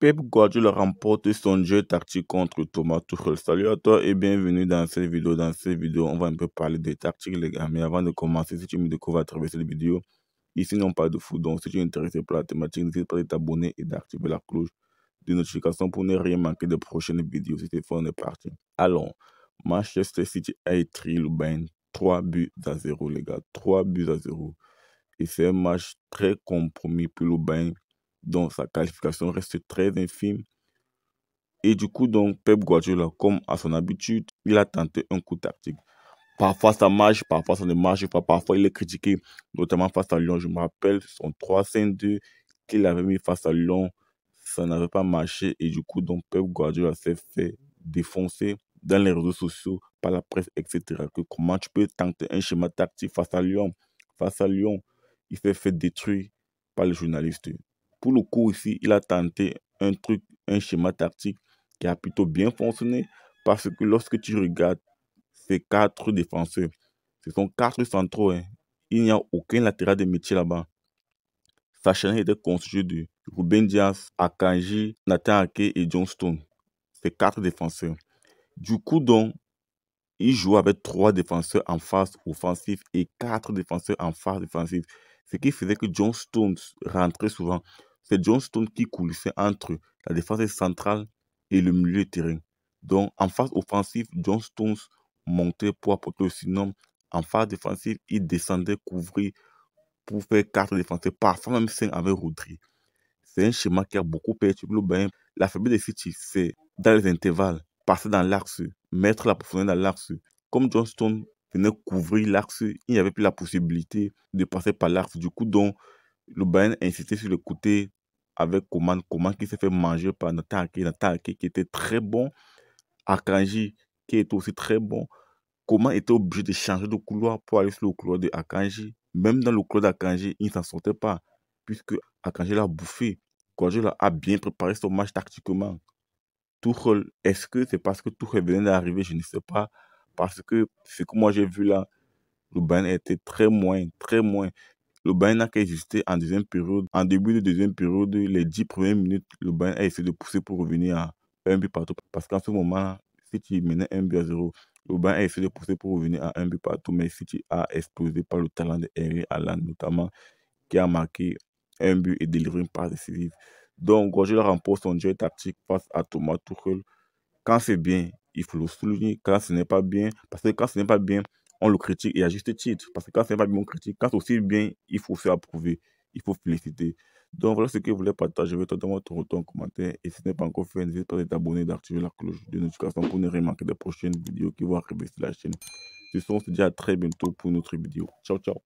Pep Guardiola remporte son jeu tactique contre Thomas Tuchel. Salut à toi et bienvenue dans cette vidéo. Dans cette vidéo, on va un peu parler des tactiques les gars. Mais avant de commencer, si tu me découvres à travers cette vidéo, ici, non pas de foot. Donc, si tu es intéressé par la thématique, n'hésite pas à t'abonner et d'activer la cloche de notification pour ne rien manquer de prochaines vidéos. C'était fait, on est parti. Allons. Manchester City a étri le 3 buts à 0, les gars. 3 buts à 0. Et c'est un match très compromis pour le dont sa qualification reste très infime. Et du coup, donc, Pep Guardiola, comme à son habitude, il a tenté un coup tactique. Parfois ça marche, parfois ça ne marche pas, parfois il est critiqué, notamment face à Lyon. Je me rappelle son 3-5-2 qu'il avait mis face à Lyon, ça n'avait pas marché et du coup, donc Pep Guardiola s'est fait défoncer dans les réseaux sociaux, par la presse, etc. Que comment tu peux tenter un schéma tactique face à Lyon Face à Lyon, il s'est fait détruire par les journalistes. Pour le coup, ici, il a tenté un truc, un schéma tactique qui a plutôt bien fonctionné parce que lorsque tu regardes ces quatre défenseurs, ce sont quatre centraux. Hein. Il n'y a aucun latéral de métier là-bas. Sa chaîne était constituée de Ruben Diaz, Akanji, Nathan Ake et John Stone. Ces quatre défenseurs. Du coup, donc, il joue avec trois défenseurs en phase offensive et quatre défenseurs en phase défensive. Ce qui faisait que John Stone rentrait souvent c'est Johnstone qui coulissait entre la défense centrale et le milieu de terrain. Donc, en phase offensive, Johnstone montait pour apporter le sinon en phase défensive, il descendait couvrir pour faire quatre défenseurs, parfois même cinq avec Rodri. C'est un schéma qui a beaucoup perturbé le La faiblesse des City, c'est dans les intervalles, passer dans l'axe, mettre la profondeur dans l'axe. Comme Johnston venait couvrir l'axe, il n'y avait plus la possibilité de passer par l'axe. Du coup, donc, le Bayern insistait sur le côté avec Coman. Coman qui s'est fait manger par Nataki Nataki qui était très bon. Akanji qui était aussi très bon. Coman était obligé de changer de couloir pour aller sur le couloir de Akanji. Même dans le couloir d'Akanji, il ne s'en sortait pas. Puisque Akanji l'a bouffé. Guardiola a bien préparé son match tactiquement. est-ce que c'est parce que est venait d'arriver Je ne sais pas. Parce que ce que moi j'ai vu là, le Bayern était très moins, très moins. Le Bayern n'a qu'à exister en deuxième période. En début de deuxième période, les dix premières minutes, le Bayern a essayé de pousser pour revenir à un but partout. Parce qu'en ce moment, si tu menais un but à zéro, le Bayern a essayé de pousser pour revenir à un but partout. Mais si tu as explosé par le talent de Allan, notamment, qui a marqué un but et délivré une passe décisive. Donc, leur remporte son jeu tactique face à Thomas Tuchel. Quand c'est bien, il faut le souligner. Quand ce n'est pas bien, parce que quand ce n'est pas bien, on le critique et à juste titre. Parce que quand c'est pas bien, critique. Quand c'est aussi bien, il faut faire approuver. Il faut féliciter. Donc voilà ce que je voulais partager Je toi. te moi ton retour en commentaire. Et si ce n'est pas encore fait, n'hésite pas à t'abonner d'activer la cloche de notification pour ne rien manquer des prochaines vidéos qui vont arriver sur la chaîne. Ce façon, on se dit à très bientôt pour une autre vidéo. Ciao, ciao.